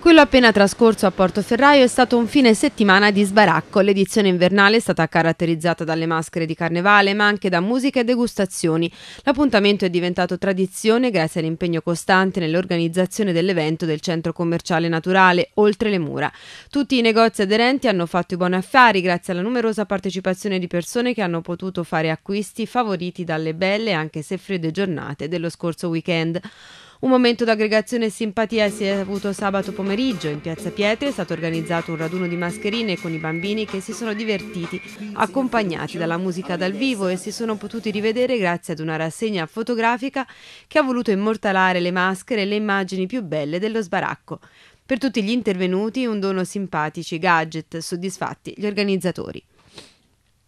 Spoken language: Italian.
Quello appena trascorso a Portoferraio è stato un fine settimana di sbaracco. L'edizione invernale è stata caratterizzata dalle maschere di carnevale, ma anche da musica e degustazioni. L'appuntamento è diventato tradizione grazie all'impegno costante nell'organizzazione dell'evento del centro commerciale naturale Oltre le Mura. Tutti i negozi aderenti hanno fatto i buoni affari grazie alla numerosa partecipazione di persone che hanno potuto fare acquisti favoriti dalle belle, anche se fredde giornate dello scorso weekend. Un momento d'aggregazione e simpatia si è avuto sabato pomeriggio. In Piazza Pietre è stato organizzato un raduno di mascherine con i bambini che si sono divertiti, accompagnati dalla musica dal vivo e si sono potuti rivedere grazie ad una rassegna fotografica che ha voluto immortalare le maschere e le immagini più belle dello sbaracco. Per tutti gli intervenuti un dono simpatici, gadget, soddisfatti gli organizzatori.